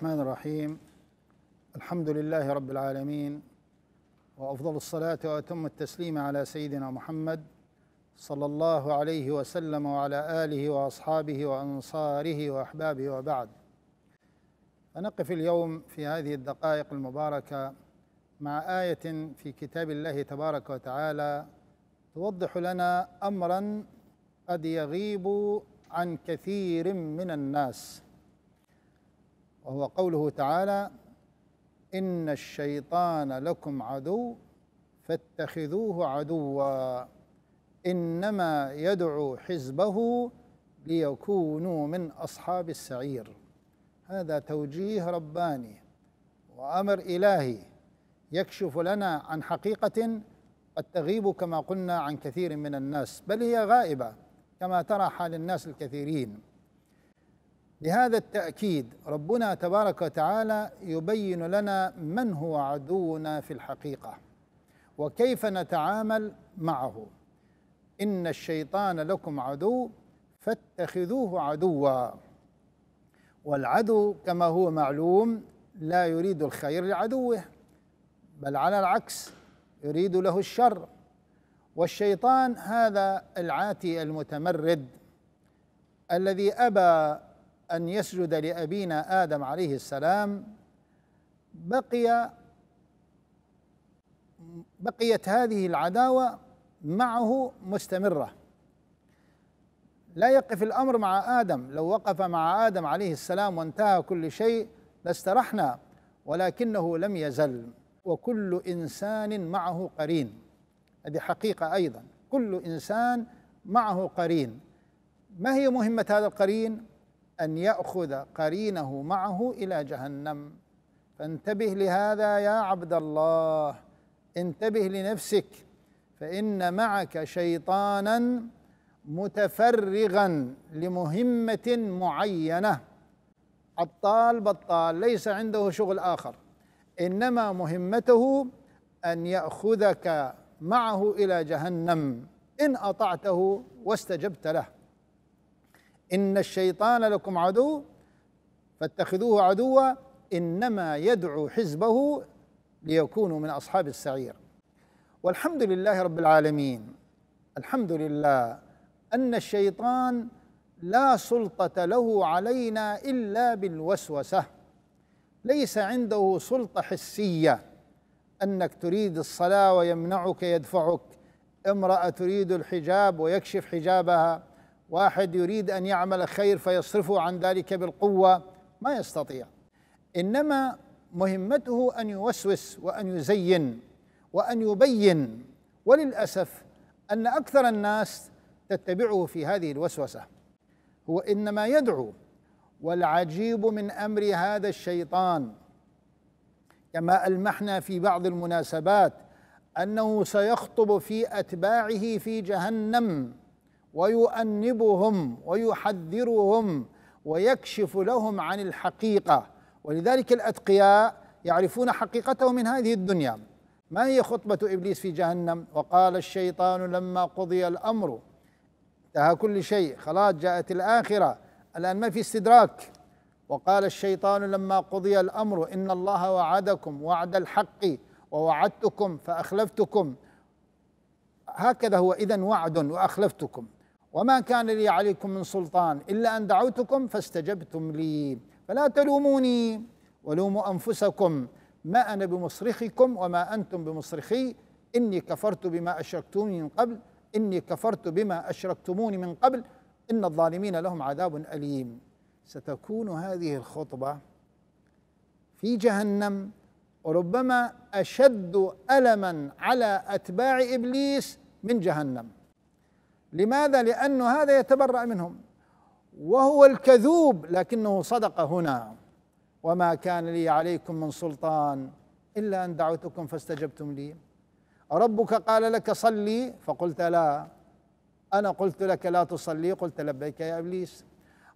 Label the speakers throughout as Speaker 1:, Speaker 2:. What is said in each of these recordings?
Speaker 1: الرحمن الرحيم الحمد لله رب العالمين وافضل الصلاه واتم التسليم على سيدنا محمد صلى الله عليه وسلم وعلى اله واصحابه وانصاره واحبابه وبعد فنقف اليوم في هذه الدقائق المباركه مع ايه في كتاب الله تبارك وتعالى توضح لنا امرا قد يغيب عن كثير من الناس وهو قوله تعالى إن الشيطان لكم عدو فاتخذوه عدوا إنما يدعو حزبه ليكونوا من أصحاب السعير هذا توجيه رباني وأمر إلهي يكشف لنا عن حقيقة قد تغيب كما قلنا عن كثير من الناس بل هي غائبة كما ترى حال الناس الكثيرين لهذا التأكيد ربنا تبارك وتعالى يبين لنا من هو عدونا في الحقيقة وكيف نتعامل معه إن الشيطان لكم عدو فاتخذوه عدوا والعدو كما هو معلوم لا يريد الخير لعدوه بل على العكس يريد له الشر والشيطان هذا العاتي المتمرد الذي أبى أن يسجد لأبينا آدم عليه السلام بقي بقيت هذه العداوة معه مستمرة لا يقف الأمر مع آدم لو وقف مع آدم عليه السلام وانتهى كل شيء لاسترحنا ولكنه لم يزل وكل إنسان معه قرين هذه حقيقة أيضا كل إنسان معه قرين ما هي مهمة هذا القرين أن يأخذ قرينه معه إلى جهنم فانتبه لهذا يا عبد الله انتبه لنفسك فإن معك شيطانا متفرغا لمهمة معينة الطال بطال ليس عنده شغل آخر إنما مهمته أن يأخذك معه إلى جهنم إن أطعته واستجبت له إن الشيطان لكم عدو فاتخذوه عدوا إنما يدعو حزبه ليكونوا من أصحاب السعير والحمد لله رب العالمين الحمد لله أن الشيطان لا سلطة له علينا إلا بالوسوسة ليس عنده سلطة حسية أنك تريد الصلاة ويمنعك يدفعك امرأة تريد الحجاب ويكشف حجابها واحد يريد أن يعمل خير فيصرفه عن ذلك بالقوة ما يستطيع إنما مهمته أن يوسوس وأن يزين وأن يبين وللأسف أن أكثر الناس تتبعه في هذه الوسوسة هو إنما يدعو والعجيب من أمر هذا الشيطان كما ألمحنا في بعض المناسبات أنه سيخطب في أتباعه في جهنم ويؤنبهم ويحذرهم ويكشف لهم عن الحقيقه ولذلك الاتقياء يعرفون حقيقته من هذه الدنيا ما هي خطبه ابليس في جهنم وقال الشيطان لما قضي الامر انتهى كل شيء خلاص جاءت الاخره الان ما في استدراك وقال الشيطان لما قضي الامر ان الله وعدكم وعد الحق ووعدتكم فاخلفتكم هكذا هو اذا وعد واخلفتكم وما كان لي عليكم من سلطان إلا أن دعوتكم فاستجبتم لي فلا تلوموني ولوموا أنفسكم ما أنا بمصرخكم وما أنتم بمصرخي إني كفرت بما أشركتموني من قبل إني كفرت بما أشركتموني من قبل إن الظالمين لهم عذاب أليم ستكون هذه الخطبة في جهنم وربما أشد ألما على أتباع إبليس من جهنم لماذا؟ لأن هذا يتبرأ منهم وهو الكذوب لكنه صدق هنا وما كان لي عليكم من سلطان إلا أن دعوتكم فاستجبتم لي ربك قال لك صلي فقلت لا أنا قلت لك لا تصلي قلت لبيك يا إبليس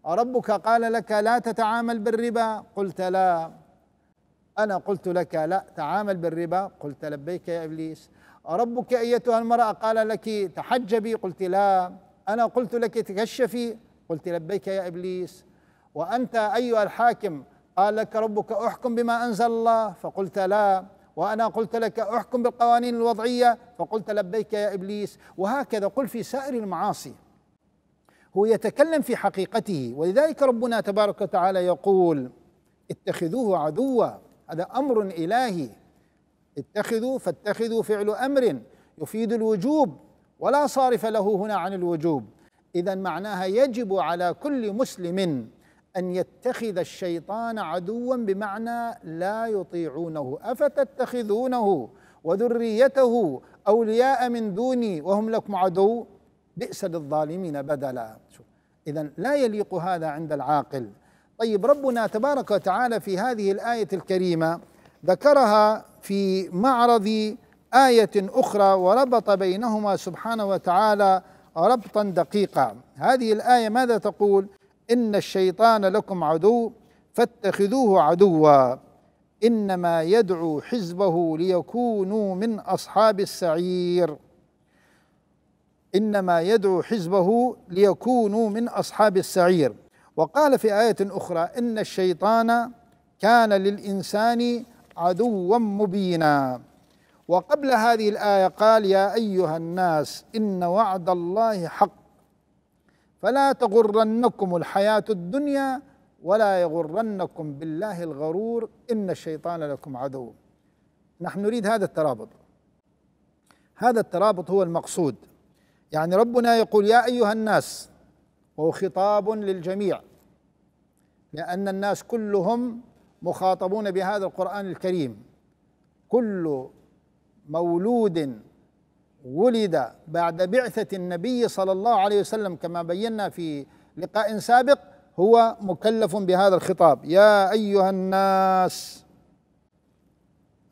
Speaker 1: ربك قال لك لا تتعامل بالربا قلت لا أنا قلت لك لا تعامل بالربا قلت لبيك يا إبليس ربك أيتها المرأة قال لك تحجبي قلت لا أنا قلت لك تكشفي قلت لبيك يا إبليس وأنت أيها الحاكم قال لك ربك أحكم بما أنزل الله فقلت لا وأنا قلت لك أحكم بالقوانين الوضعية فقلت لبيك يا إبليس وهكذا قل في سائر المعاصي هو يتكلم في حقيقته ولذلك ربنا تبارك وتعالى يقول اتخذوه عدوا هذا أمر إلهي اتخذوا فاتخذوا فعل امر يفيد الوجوب ولا صارف له هنا عن الوجوب اذا معناها يجب على كل مسلم ان يتخذ الشيطان عدوا بمعنى لا يطيعونه افتتخذونه وذريته اولياء من دوني وهم لكم عدو بئس للظالمين بدلا اذا لا يليق هذا عند العاقل طيب ربنا تبارك وتعالى في هذه الايه الكريمه ذكرها في معرض آية أخرى وربط بينهما سبحانه وتعالى ربطا دقيقا هذه الآية ماذا تقول إن الشيطان لكم عدو فاتخذوه عدوا إنما يدعو حزبه ليكونوا من أصحاب السعير إنما يدعو حزبه ليكونوا من أصحاب السعير وقال في آية أخرى إن الشيطان كان للإنسان عدوا مبينا وقبل هذه الآية قال يا أيها الناس إن وعد الله حق فلا تغرنكم الحياة الدنيا ولا يغرنكم بالله الغرور إن الشيطان لكم عدو نحن نريد هذا الترابط هذا الترابط هو المقصود يعني ربنا يقول يا أيها الناس وهو خطاب للجميع لأن الناس كلهم مخاطبون بهذا القرآن الكريم كل مولود ولد بعد بعثة النبي صلى الله عليه وسلم كما بينا في لقاء سابق هو مكلف بهذا الخطاب يا أيها الناس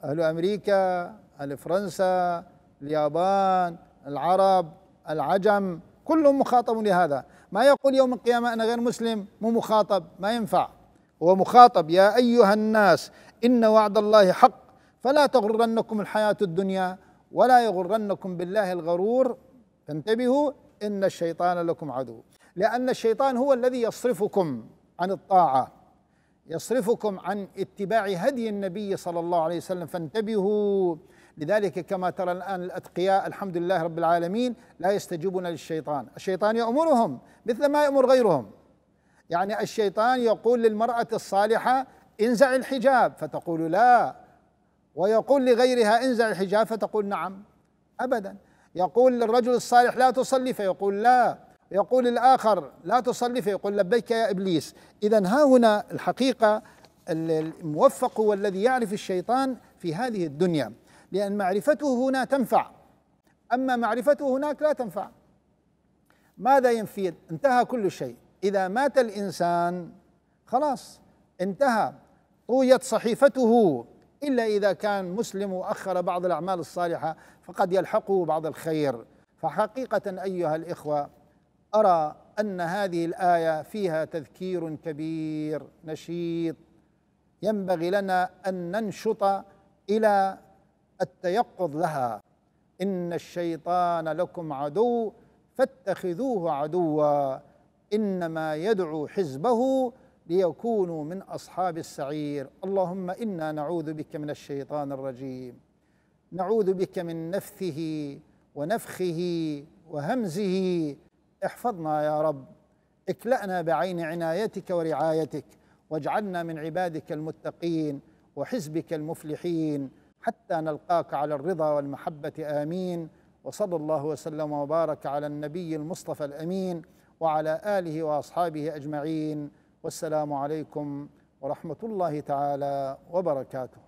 Speaker 1: أهل أمريكا أهل فرنسا اليابان العرب العجم كلهم مخاطب لهذا ما يقول يوم القيامة أنا غير مسلم مو مخاطب ما ينفع هو مخاطب يا ايها الناس ان وعد الله حق فلا تغرنكم الحياه الدنيا ولا يغرنكم بالله الغرور فانتبهوا ان الشيطان لكم عدو لان الشيطان هو الذي يصرفكم عن الطاعه يصرفكم عن اتباع هدي النبي صلى الله عليه وسلم فانتبهوا لذلك كما ترى الان الاتقياء الحمد لله رب العالمين لا يستجيبون للشيطان، الشيطان يامرهم مثل ما يامر غيرهم يعني الشيطان يقول للمرأة الصالحة انزع الحجاب فتقول لا ويقول لغيرها انزع الحجاب فتقول نعم أبدا يقول للرجل الصالح لا تصلي فيقول لا يقول الآخر لا تصلي فيقول لبيك يا إبليس إذا ها هنا الحقيقة الموفق هو الذي يعرف الشيطان في هذه الدنيا لأن معرفته هنا تنفع أما معرفته هناك لا تنفع ماذا ينفي انتهى كل شيء اذا مات الانسان خلاص انتهى طويت صحيفته الا اذا كان مسلم واخر بعض الاعمال الصالحه فقد يلحقه بعض الخير فحقيقه ايها الاخوه ارى ان هذه الايه فيها تذكير كبير نشيط ينبغي لنا ان ننشط الى التيقظ لها ان الشيطان لكم عدو فاتخذوه عدوا انما يدعو حزبه ليكونوا من اصحاب السعير اللهم انا نعوذ بك من الشيطان الرجيم نعوذ بك من نفثه ونفخه وهمزه احفظنا يا رب اكلأنا بعين عنايتك ورعايتك واجعلنا من عبادك المتقين وحزبك المفلحين حتى نلقاك على الرضا والمحبة آمين وصلى الله وسلم وبارك على النبي المصطفى الأمين وعلى آله وأصحابه أجمعين والسلام عليكم ورحمة الله تعالى وبركاته.